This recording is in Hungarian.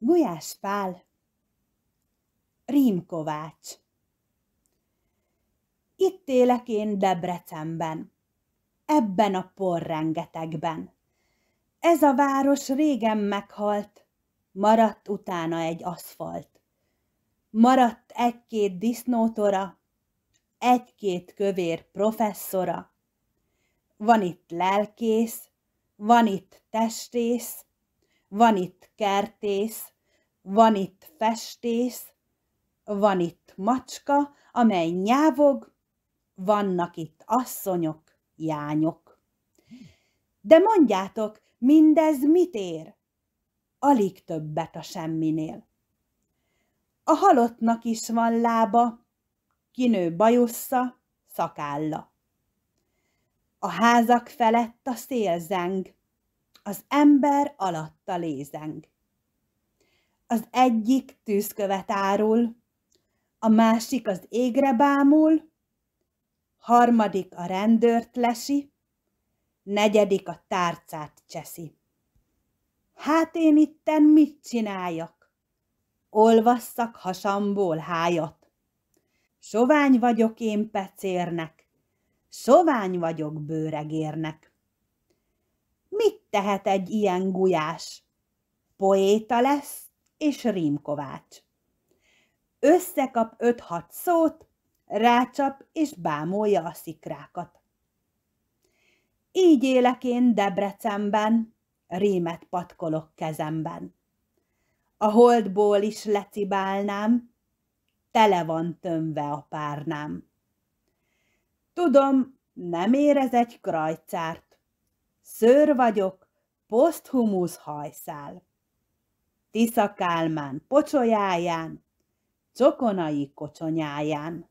Gulyás Pál, Rímkovács. Itt élek én Debrecenben, ebben a porrengetegben. Ez a város régen meghalt, maradt utána egy aszfalt. Maradt egy-két disznótora, egy-két kövér professzora. Van itt lelkész, van itt testész, van itt kertész, van itt festész, van itt macska, amely nyávog, vannak itt asszonyok, jányok. De mondjátok, mindez mit ér? Alig többet a semminél. A halottnak is van lába, kinő bajussza, szakálla. A házak felett a szél zeng. Az ember alatta lézeng. Az egyik tűzkövet árul, a másik az égre bámul, harmadik a rendőrt lesi, negyedik a tárcát cseszi. Hát én itten mit csináljak? Olvasszak hasamból hájat. Sovány vagyok én pecérnek, sovány vagyok bőregérnek tehát egy ilyen gulyás poéta lesz, és rímkovács. Összekap 5-6 szót, rácsap és bámolja a szikrákat. Így élek én Debrecenben, rémet patkolok kezemben. A holdból is lecibálnám, tele van tömve a párnám. Tudom, nem érez egy krajcárt, szőr vagyok, poszthumusz hajszál. Tisza Kálmán pocsolyáján, csokonai kocsonyáján.